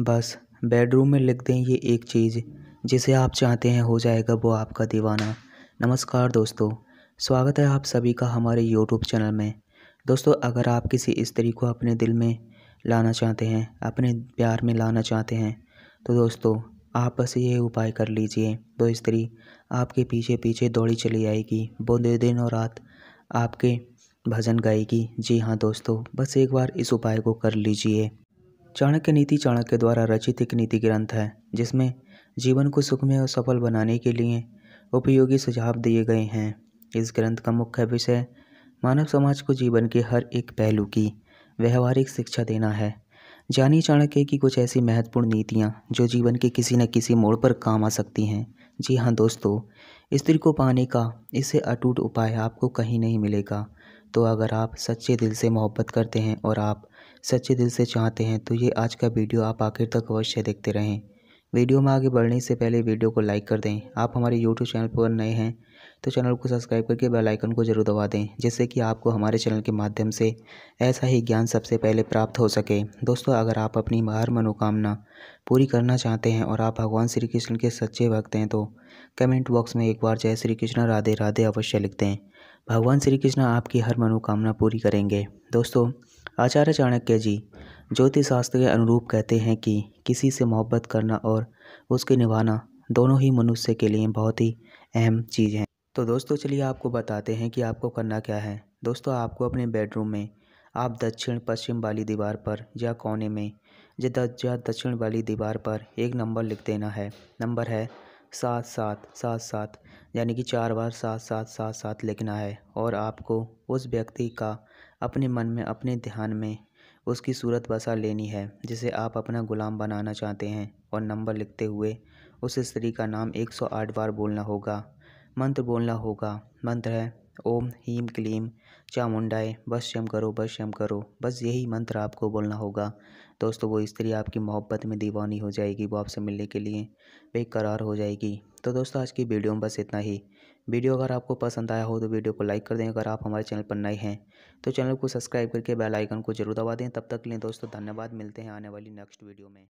बस बेडरूम में लिख दें ये एक चीज़ जिसे आप चाहते हैं हो जाएगा वो आपका दीवाना नमस्कार दोस्तों स्वागत है आप सभी का हमारे यूट्यूब चैनल में दोस्तों अगर आप किसी स्त्री को अपने दिल में लाना चाहते हैं अपने प्यार में लाना चाहते हैं तो दोस्तों आप बस ये उपाय कर लीजिए वो स्त्री आपके पीछे पीछे दौड़ी चली आएगी वो दिन और रात आपके भजन गाएगी जी हाँ दोस्तों बस एक बार इस उपाय को कर लीजिए चाणक्य नीति चाणक्य द्वारा रचित एक नीति ग्रंथ है जिसमें जीवन को सुखमय और सफल बनाने के लिए उपयोगी सुझाव दिए गए हैं इस ग्रंथ का मुख्य विषय मानव समाज को जीवन के हर एक पहलू की व्यवहारिक शिक्षा देना है जानी चाणक्य की कुछ ऐसी महत्वपूर्ण नीतियाँ जो जीवन के किसी न किसी मोड़ पर काम आ सकती हैं जी हाँ दोस्तों स्त्री को पाने का इससे अटूट उपाय आपको कहीं नहीं मिलेगा तो अगर आप सच्चे दिल से मोहब्बत करते हैं और आप सच्चे दिल से चाहते हैं तो ये आज का वीडियो आप आखिर तक अवश्य देखते रहें वीडियो में आगे बढ़ने से पहले वीडियो को लाइक कर दें आप हमारे यूट्यूब चैनल पर नए हैं तो चैनल को सब्सक्राइब करके बेल आइकन को जरूर दबा दें जिससे कि आपको हमारे चैनल के माध्यम से ऐसा ही ज्ञान सबसे पहले प्राप्त हो सके दोस्तों अगर आप अपनी हर मनोकामना पूरी करना चाहते हैं और आप भगवान श्री कृष्ण के सच्चे भक्त हैं तो कमेंट बॉक्स में एक बार जय श्री कृष्ण राधे राधे अवश्य लिख दें भगवान श्री कृष्ण आपकी हर मनोकामना पूरी करेंगे दोस्तों आचार्य चाणक्य जी शास्त्र के अनुरूप कहते हैं कि किसी से मोहब्बत करना और उसके निभाना दोनों ही मनुष्य के लिए बहुत ही अहम चीज़ है तो दोस्तों चलिए आपको बताते हैं कि आपको करना क्या है दोस्तों आपको अपने बेडरूम में आप दक्षिण पश्चिम वाली दीवार पर या कोने में या दक्षिण वाली दीवार पर एक नंबर लिख देना है नंबर है सात सात सात सात यानी कि चार बार सात सात सात सात लिखना है और आपको उस व्यक्ति का अपने मन में अपने ध्यान में उसकी सूरत बसा लेनी है जिसे आप अपना ग़ुलाम बनाना चाहते हैं और नंबर लिखते हुए उस स्त्री का नाम एक सौ आठ बार बोलना होगा मंत्र बोलना होगा मंत्र है ओम हीम क्लीम चामुंडाए बस शम करो बस शम करो बस यही मंत्र आपको बोलना होगा दोस्तों वो स्त्री आपकी मोहब्बत में दीवानी हो जाएगी वो आपसे मिलने के लिए बेकरार हो जाएगी तो दोस्तों आज की वीडियो में बस इतना ही वीडियो अगर आपको पसंद आया हो तो वीडियो को लाइक कर दें अगर आप हमारे चैनल पर नए हैं तो चैनल को सब्सक्राइब करके बेल आइकन को जरूर दबा दें तब तक के लिए दोस्तों धन्यवाद मिलते हैं आने वाली नेक्स्ट वीडियो में